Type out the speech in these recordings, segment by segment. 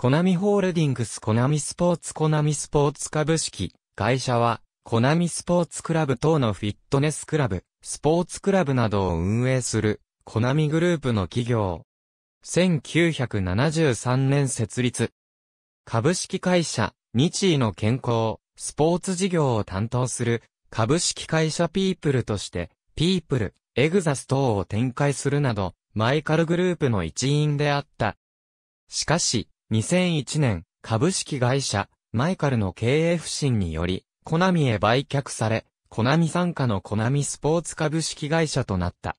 コナミホールディングスコナミスポーツコナミスポーツ株式会社は、コナミスポーツクラブ等のフィットネスクラブ、スポーツクラブなどを運営する、コナミグループの企業。1973年設立。株式会社、日医の健康、スポーツ事業を担当する、株式会社ピープルとして、ピープル、エグザス等を展開するなど、マイカルグループの一員であった。しかし、2001年、株式会社、マイカルの経営不振により、コナミへ売却され、コナミ参加のコナミスポーツ株式会社となった。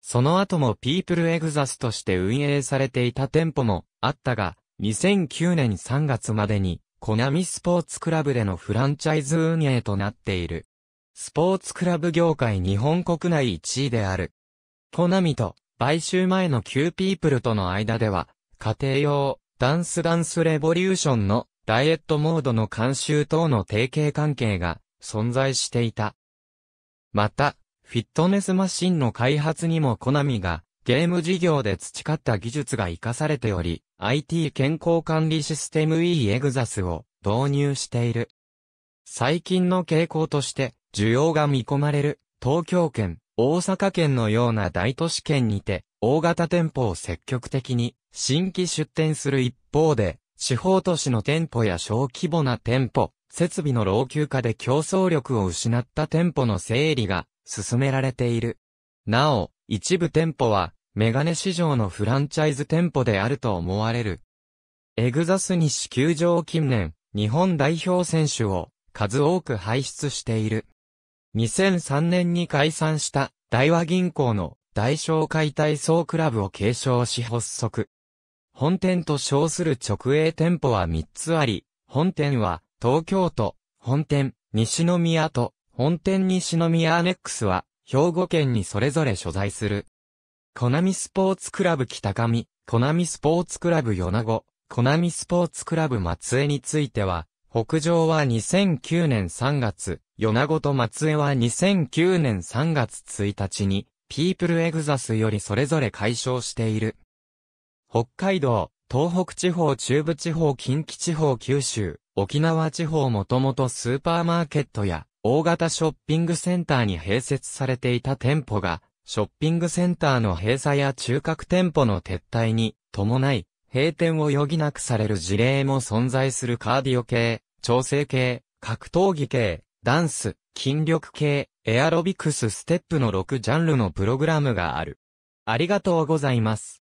その後もピープルエグザスとして運営されていた店舗もあったが、2009年3月までに、コナミスポーツクラブでのフランチャイズ運営となっている。スポーツクラブ業界日本国内1位である。コナミと買収前の旧ピープルとの間では、家庭用、ダンスダンスレボリューションのダイエットモードの監修等の提携関係が存在していた。また、フィットネスマシンの開発にもコナミがゲーム事業で培った技術が活かされており、IT 健康管理システム e エグザスを導入している。最近の傾向として需要が見込まれる東京圏、大阪圏のような大都市圏にて大型店舗を積極的に新規出店する一方で、地方都市の店舗や小規模な店舗、設備の老朽化で競争力を失った店舗の整理が進められている。なお、一部店舗は、メガネ市場のフランチャイズ店舗であると思われる。エグザス西球場近年、日本代表選手を数多く輩出している。2003年に解散した大和銀行の大小解体総クラブを継承し発足。本店と称する直営店舗は3つあり、本店は東京都、本店、西宮と、本店西宮アネックスは、兵庫県にそれぞれ所在する。コナミスポーツクラブ北上、コナミスポーツクラブ米子、コナミスポーツクラブ松江については、北上は2009年3月、米子と松江は2009年3月1日に、ピープルエグザスよりそれぞれ解消している。北海道、東北地方、中部地方、近畿地方、九州、沖縄地方もともとスーパーマーケットや大型ショッピングセンターに併設されていた店舗が、ショッピングセンターの閉鎖や中核店舗の撤退に伴い、閉店を余儀なくされる事例も存在するカーディオ系、調整系、格闘技系、ダンス、筋力系、エアロビクスステップの6ジャンルのプログラムがある。ありがとうございます。